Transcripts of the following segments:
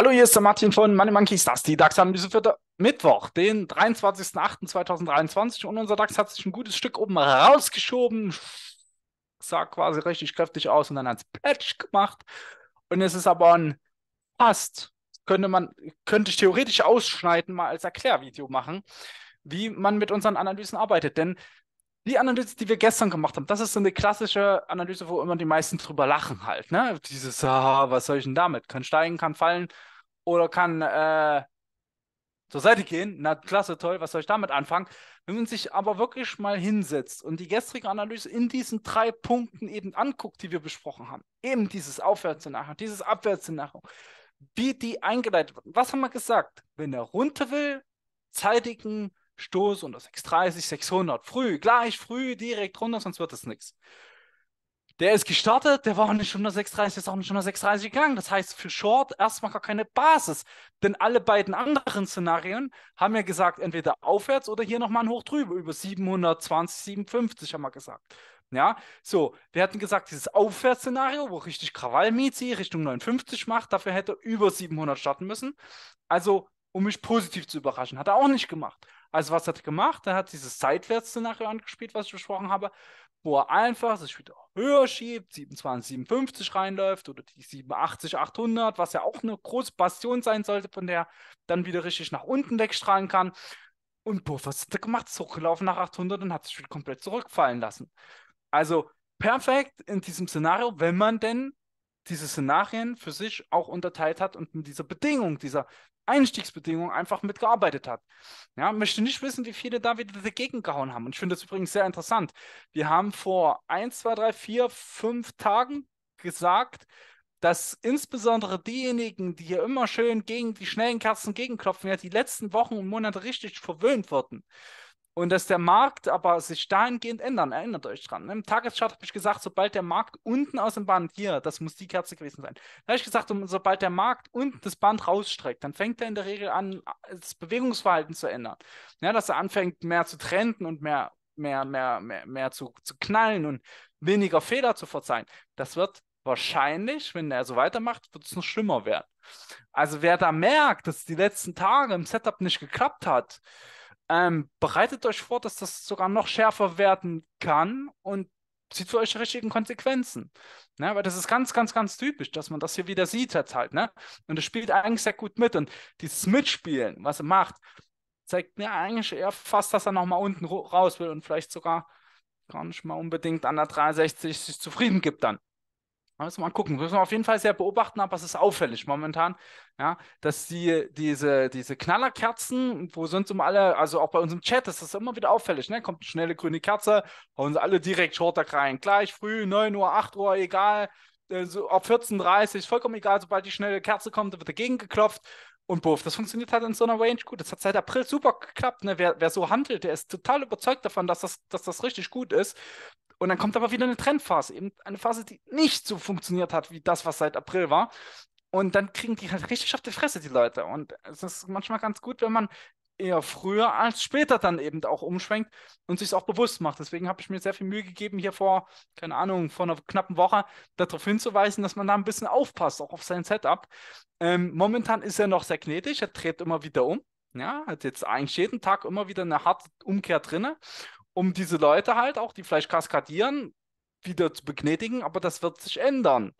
Hallo, hier ist der Martin von Money Monkeys, das ist die DAX-Analyse für Mittwoch, den 23.08.2023 und unser DAX hat sich ein gutes Stück oben rausgeschoben, sah quasi richtig kräftig aus und dann hat es Plätsch gemacht und es ist aber ein fast, könnte man, könnte ich theoretisch ausschneiden, mal als Erklärvideo machen, wie man mit unseren Analysen arbeitet, denn die Analyse, die wir gestern gemacht haben, das ist so eine klassische Analyse, wo immer die meisten drüber lachen halt. Ne? Dieses, ah, was soll ich denn damit? Kann steigen, kann fallen oder kann äh, zur Seite gehen. Na klasse, toll, was soll ich damit anfangen? Wenn man sich aber wirklich mal hinsetzt und die gestrige Analyse in diesen drei Punkten eben anguckt, die wir besprochen haben, eben dieses Aufwärts dieses Abwärts wie die eingeleitet wird. Was haben wir gesagt? Wenn er runter will, zeitigen Stoß unter 630, 600, früh, gleich früh, direkt runter, sonst wird es nichts. Der ist gestartet, der war auch nicht 136, 6,30, ist auch nicht 136 gegangen. Das heißt, für Short erstmal gar keine Basis. Denn alle beiden anderen Szenarien haben ja gesagt, entweder aufwärts oder hier nochmal ein Hoch drüber, über 720, 750 haben wir gesagt. Ja, so, wir hatten gesagt, dieses Aufwärtsszenario, wo richtig Krawall Mizi Richtung 59 macht, dafür hätte er über 700 starten müssen. Also, um mich positiv zu überraschen, hat er auch nicht gemacht. Also, was hat er gemacht? Er hat dieses Seitwärtsszenario angespielt, was ich besprochen habe wo er einfach sich wieder höher schiebt, 27, 57 reinläuft oder die 87, 800, was ja auch eine große Passion sein sollte, von der dann wieder richtig nach unten wegstrahlen kann. Und boah, was hat er gemacht? Ist hochgelaufen nach 800 und hat sich wieder komplett zurückfallen lassen. Also perfekt in diesem Szenario, wenn man denn diese Szenarien für sich auch unterteilt hat und in dieser Bedingung, dieser Einstiegsbedingungen einfach mitgearbeitet hat. Ja, möchte nicht wissen, wie viele da wieder dagegen gehauen haben. Und ich finde das übrigens sehr interessant. Wir haben vor 1, 2, 3, 4, 5 Tagen gesagt, dass insbesondere diejenigen, die hier immer schön gegen die schnellen Kerzen gegenklopfen, ja die letzten Wochen und Monate richtig verwöhnt wurden. Und dass der Markt aber sich dahingehend ändern, erinnert euch dran. Ne? Im Tageschart habe ich gesagt, sobald der Markt unten aus dem Band, hier, das muss die Kerze gewesen sein, da habe ich gesagt, sobald der Markt unten das Band rausstreckt, dann fängt er in der Regel an, das Bewegungsverhalten zu ändern. Ja, dass er anfängt, mehr zu trennen und mehr, mehr, mehr, mehr, mehr zu, zu knallen und weniger Fehler zu verzeihen. Das wird wahrscheinlich, wenn er so weitermacht, wird es noch schlimmer werden. Also wer da merkt, dass die letzten Tage im Setup nicht geklappt hat, ähm, bereitet euch vor, dass das sogar noch schärfer werden kann und zieht für euch richtigen Konsequenzen. Ne? Weil das ist ganz, ganz, ganz typisch, dass man das hier wieder sieht jetzt halt. Ne? Und das spielt eigentlich sehr gut mit. Und dieses Mitspielen, was er macht, zeigt mir eigentlich eher fast, dass er nochmal unten raus will und vielleicht sogar gar nicht mal unbedingt an der 360 sich zufrieden gibt dann. Müssen wir mal gucken. Müssen wir auf jeden Fall sehr beobachten, aber es ist auffällig momentan, ja, dass die, diese, diese Knallerkerzen, wo sind immer alle, also auch bei uns im Chat, ist das immer wieder auffällig, ne? Kommt eine schnelle grüne Kerze, hauen sie alle direkt Shortag rein. Gleich früh, 9 Uhr, 8 Uhr, egal. Äh, so ab 14.30 Uhr, vollkommen egal, sobald die schnelle Kerze kommt, wird dagegen geklopft. Und buff, das funktioniert halt in so einer Range gut. Das hat seit April super geklappt. Ne? Wer, wer so handelt, der ist total überzeugt davon, dass das, dass das richtig gut ist. Und dann kommt aber wieder eine Trendphase, eben eine Phase, die nicht so funktioniert hat wie das, was seit April war. Und dann kriegen die halt richtig auf die Fresse, die Leute. Und es ist manchmal ganz gut, wenn man eher früher als später dann eben auch umschwenkt und sich auch bewusst macht. Deswegen habe ich mir sehr viel Mühe gegeben, hier vor, keine Ahnung, vor einer knappen Woche darauf hinzuweisen, dass man da ein bisschen aufpasst, auch auf sein Setup. Ähm, momentan ist er noch sehr knetisch, er dreht immer wieder um. Ja, hat jetzt eigentlich jeden Tag immer wieder eine harte Umkehr drinne um diese Leute halt auch, die vielleicht kaskadieren, wieder zu begnädigen, aber das wird sich ändern.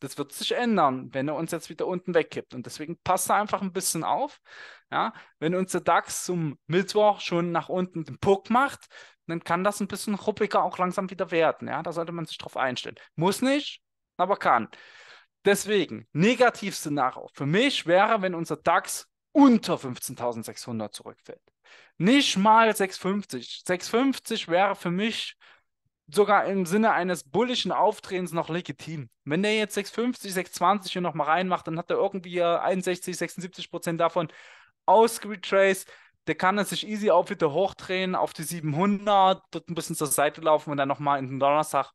Das wird sich ändern, wenn er uns jetzt wieder unten wegkippt. Und deswegen passt da einfach ein bisschen auf. Ja, wenn unser DAX zum Mittwoch schon nach unten den Puck macht, dann kann das ein bisschen ruppiger auch langsam wieder werden. Ja, da sollte man sich drauf einstellen. Muss nicht, aber kann. Deswegen, Negativszenario. Für mich wäre, wenn unser DAX unter 15.600 zurückfällt. Nicht mal 650. 650 wäre für mich sogar im Sinne eines bullischen Auftrehens noch legitim. Wenn der jetzt 650, 620 hier nochmal reinmacht, dann hat er irgendwie 61, 76 Prozent davon ausgetraced. Der kann es sich easy auch wieder hochdrehen auf die 700, dort ein bisschen zur Seite laufen und dann nochmal in den Donnerstag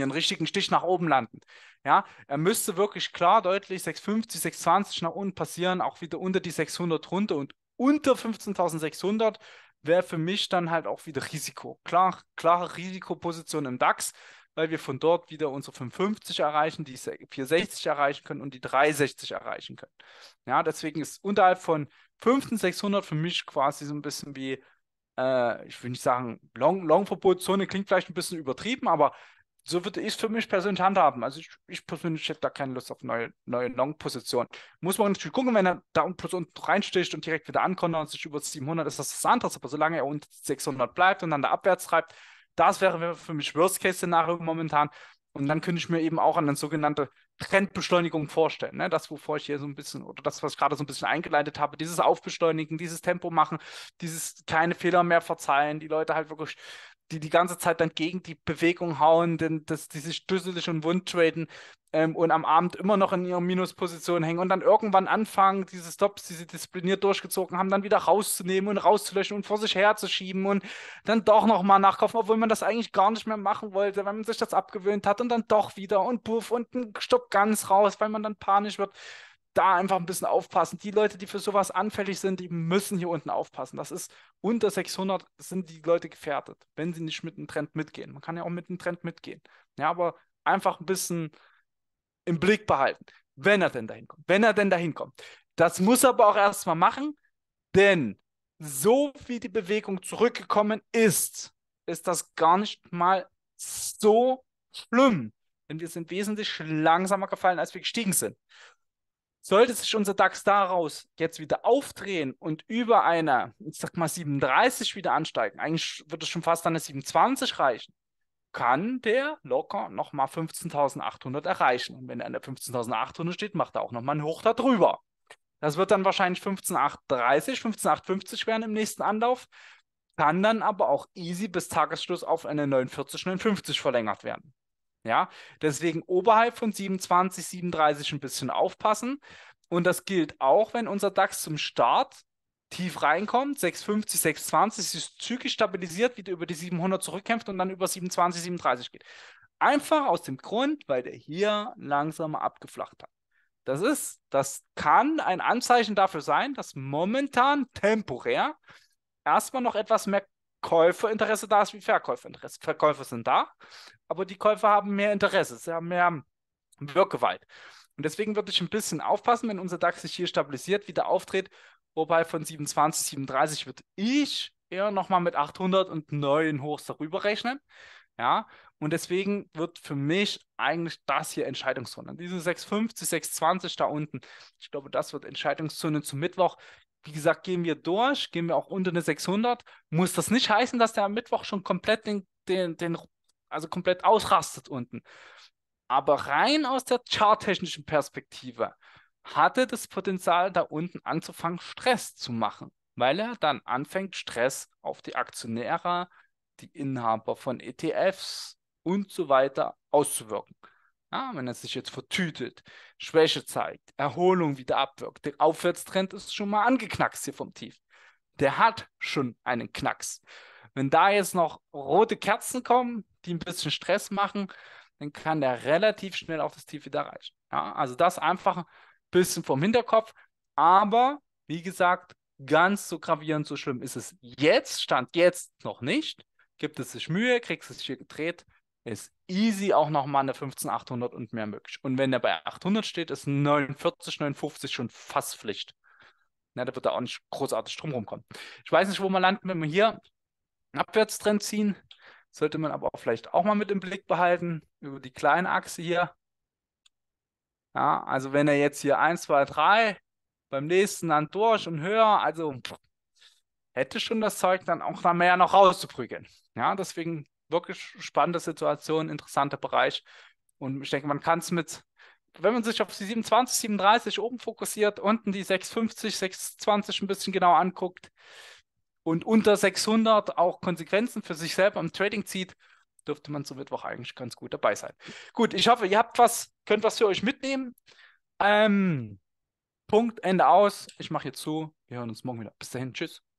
einen richtigen Stich nach oben landen. Ja, er müsste wirklich klar deutlich 650, 620 nach unten passieren, auch wieder unter die 600 runter und unter 15.600 wäre für mich dann halt auch wieder Risiko. Klar, klare Risikoposition im DAX, weil wir von dort wieder unsere 550 erreichen, die 460 erreichen können und die 360 erreichen können. Ja, deswegen ist unterhalb von 15.600 für mich quasi so ein bisschen wie, äh, ich will nicht sagen, Long-Verbotszone Long klingt vielleicht ein bisschen übertrieben, aber so würde ich es für mich persönlich handhaben. Also ich, ich persönlich hätte da keine Lust auf neue, neue Long-Position. Muss man natürlich gucken, wenn er da plus unten reinsticht und direkt wieder ankommt und sich über 700 ist das das anderes. Aber solange er unter 600 bleibt und dann da abwärts treibt, das wäre für mich Worst-Case-Szenario momentan. Und dann könnte ich mir eben auch eine sogenannte Trendbeschleunigung vorstellen. Ne? Das, wovor ich hier so ein bisschen, oder das, was ich gerade so ein bisschen eingeleitet habe, dieses Aufbeschleunigen, dieses Tempo machen, dieses keine Fehler mehr verzeihen, die Leute halt wirklich die die ganze Zeit dann gegen die Bewegung hauen, denn dass die sich düsselig und wund traden ähm, und am Abend immer noch in ihrer Minusposition hängen und dann irgendwann anfangen, diese Stops, die sie diszipliniert durchgezogen haben, dann wieder rauszunehmen und rauszulöschen und vor sich herzuschieben und dann doch nochmal nachkaufen, obwohl man das eigentlich gar nicht mehr machen wollte, weil man sich das abgewöhnt hat und dann doch wieder und puff und ein Stopp ganz raus, weil man dann panisch wird da einfach ein bisschen aufpassen. Die Leute, die für sowas anfällig sind, die müssen hier unten aufpassen. Das ist unter 600 sind die Leute gefährdet, wenn sie nicht mit dem Trend mitgehen. Man kann ja auch mit dem Trend mitgehen. Ja, aber einfach ein bisschen im Blick behalten, wenn er denn dahin kommt. Wenn er denn dahin kommt. Das muss er aber auch erstmal machen, denn so wie die Bewegung zurückgekommen ist, ist das gar nicht mal so schlimm. Denn wir sind wesentlich langsamer gefallen, als wir gestiegen sind. Sollte sich unser DAX daraus jetzt wieder aufdrehen und über einer, ich sag mal 37 wieder ansteigen, eigentlich würde es schon fast eine 27 reichen, kann der locker nochmal 15.800 erreichen. Und wenn er an der 15.800 steht, macht er auch nochmal einen Hoch darüber. Das wird dann wahrscheinlich 15.830, 15.850 werden im nächsten Anlauf. Kann dann aber auch easy bis Tagesschluss auf eine 49, 59 verlängert werden. Ja, deswegen oberhalb von 27, 37 ein bisschen aufpassen. Und das gilt auch, wenn unser DAX zum Start tief reinkommt, 650, 620, ist zügig stabilisiert, wieder über die 700 zurückkämpft und dann über 27, 37 geht. Einfach aus dem Grund, weil der hier langsam abgeflacht hat. Das ist, das kann ein Anzeichen dafür sein, dass momentan temporär erstmal noch etwas mehr Käuferinteresse da ist wie Verkäuferinteresse. Verkäufer sind da aber die Käufer haben mehr Interesse, sie haben mehr Wirkgewalt. Und deswegen würde ich ein bisschen aufpassen, wenn unser DAX sich hier stabilisiert, wieder auftritt, wobei von 27, 37 würde ich eher nochmal mit 800 und 9 Hochs darüber rechnen. Ja, und deswegen wird für mich eigentlich das hier Entscheidungszone. Diese 650, 620 da unten, ich glaube, das wird Entscheidungszone zum Mittwoch. Wie gesagt, gehen wir durch, gehen wir auch unter eine 600. Muss das nicht heißen, dass der am Mittwoch schon komplett den, den, den also komplett ausrastet unten. Aber rein aus der charttechnischen Perspektive hatte das Potenzial, da unten anzufangen, Stress zu machen, weil er dann anfängt, Stress auf die Aktionäre, die Inhaber von ETFs und so weiter auszuwirken. Ja, wenn er sich jetzt vertütet, Schwäche zeigt, Erholung wieder abwirkt, der Aufwärtstrend ist schon mal angeknackst hier vom Tief. Der hat schon einen Knacks. Wenn da jetzt noch rote Kerzen kommen, die ein bisschen Stress machen, dann kann der relativ schnell auf das Tief wieder reichen. Ja, also das einfach ein bisschen vom Hinterkopf. Aber wie gesagt, ganz so gravierend, so schlimm ist es jetzt, stand jetzt noch nicht. Gibt es sich Mühe, kriegst es hier gedreht, ist easy auch nochmal eine 15800 und mehr möglich. Und wenn der bei 800 steht, ist 49, 59 schon fast Pflicht. Na, da wird er auch nicht großartig drum rumkommen. Ich weiß nicht, wo man landet, wenn wir hier Abwärtstrend ziehen. Sollte man aber auch vielleicht auch mal mit im Blick behalten, über die kleine Achse hier. Ja, also wenn er jetzt hier 1, 2, 3, beim nächsten dann durch und höher, also hätte schon das Zeug, dann auch noch mehr noch rauszuprügeln. Ja, deswegen wirklich spannende Situation, interessanter Bereich. Und ich denke, man kann es mit, wenn man sich auf die 27, 37 oben fokussiert, unten die 650, 620 ein bisschen genau anguckt, und unter 600 auch Konsequenzen für sich selber am Trading zieht, dürfte man zum Mittwoch eigentlich ganz gut dabei sein. Gut, ich hoffe, ihr habt was, könnt was für euch mitnehmen. Ähm, Punkt, Ende aus. Ich mache jetzt zu. Wir hören uns morgen wieder. Bis dahin, tschüss.